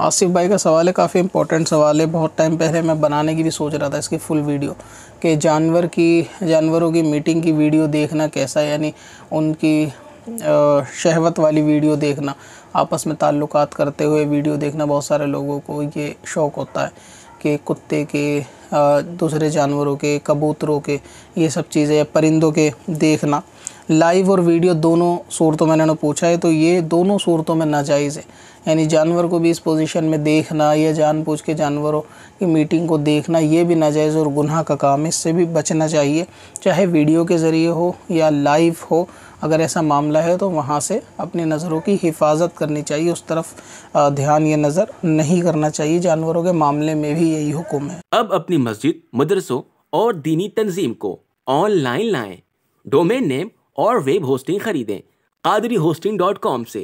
आसिफ भाई का सवाल है काफ़ी इंपॉर्टेंट सवाल है बहुत टाइम पहले मैं बनाने की भी सोच रहा था इसकी फुल वीडियो कि जानवर की जानवरों की मीटिंग की वीडियो देखना कैसा है यानी उनकी शहवत वाली वीडियो देखना आपस में ताल्लुक करते हुए वीडियो देखना बहुत सारे लोगों को ये शौक़ होता है कि कुत्ते के दूसरे जानवरों के कबूतरों के ये सब चीज़ें परिंदों के देखना लाइव और वीडियो दोनों सूरतों में इन्होंने पूछा है तो ये दोनों सूरतों में नाजायज़ है यानी जानवर को भी इस पोजीशन में देखना या जान पूछ के जानवरों की मीटिंग को देखना ये भी नाजायज़ और गुनाह का काम है इससे भी बचना चाहिए चाहे वीडियो के ज़रिए हो या लाइव हो अगर ऐसा मामला है तो वहाँ से अपनी नज़रों की हिफाजत करनी चाहिए उस तरफ ध्यान या नज़र नहीं करना चाहिए जानवरों के मामले में भी यही हुक्म है अब अपनी मस्जिद मदरसों और दीनी तंजीम को ऑनलाइन लाएं डोमेन नेम और वेब होस्टिंग खरीदें कादरी होस्टिंग डॉट कॉम से